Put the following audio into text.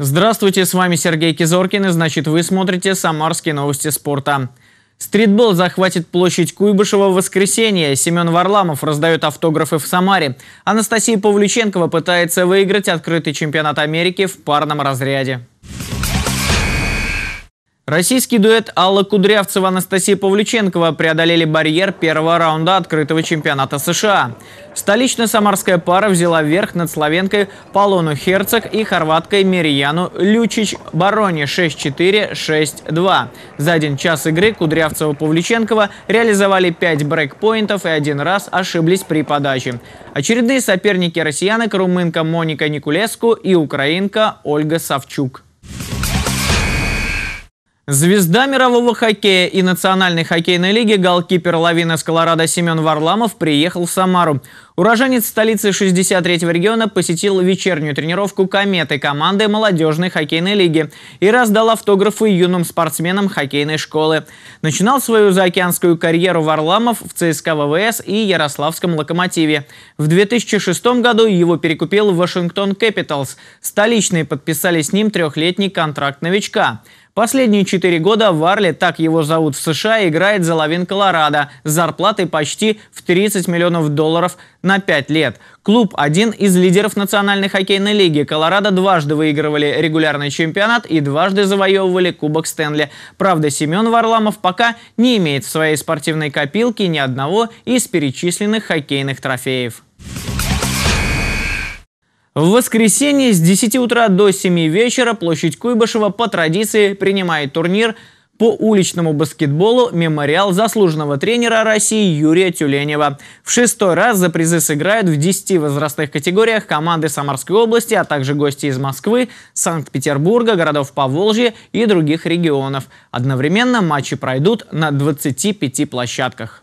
Здравствуйте, с вами Сергей Кизоркин, и значит вы смотрите «Самарские новости спорта». Стритбол захватит площадь Куйбышева в воскресенье. Семен Варламов раздает автографы в Самаре. Анастасия Павлюченкова пытается выиграть открытый чемпионат Америки в парном разряде. Российский дуэт Алла Кудрявцева и Анастасия Павлюченкова преодолели барьер первого раунда открытого чемпионата США. столично самарская пара взяла верх над словенкой Полону Херцог и хорваткой Мирьяну Лючич Барони 6-4, 6-2. За один час игры Кудрявцева Павлюченкова реализовали 5 брейкпоинтов и один раз ошиблись при подаче. Очередные соперники россиянок – румынка Моника Никулеску и украинка Ольга Савчук. Звезда мирового хоккея и Национальной хоккейной лиги голкипер лавина с Колорадо Семен Варламов приехал в Самару. Уроженец столицы 63-го региона посетил вечернюю тренировку «Кометы» команды молодежной хоккейной лиги и раздал автографы юным спортсменам хоккейной школы. Начинал свою заокеанскую карьеру Варламов в ЦСКА ВВС и Ярославском «Локомотиве». В 2006 году его перекупил Вашингтон Кэпиталс. Столичные подписали с ним трехлетний контракт новичка. Последние четыре года Варли, так его зовут в США, играет за Лавин Колорадо с зарплатой почти в 30 миллионов долларов на пять лет. Клуб – один из лидеров Национальной хоккейной лиги. Колорадо дважды выигрывали регулярный чемпионат и дважды завоевывали Кубок Стэнли. Правда, Семен Варламов пока не имеет в своей спортивной копилке ни одного из перечисленных хоккейных трофеев. В воскресенье с 10 утра до 7 вечера площадь Куйбышева по традиции принимает турнир по уличному баскетболу мемориал заслуженного тренера России Юрия Тюленева. В шестой раз за призы сыграют в 10 возрастных категориях команды Самарской области, а также гости из Москвы, Санкт-Петербурга, городов Поволжья и других регионов. Одновременно матчи пройдут на 25 площадках.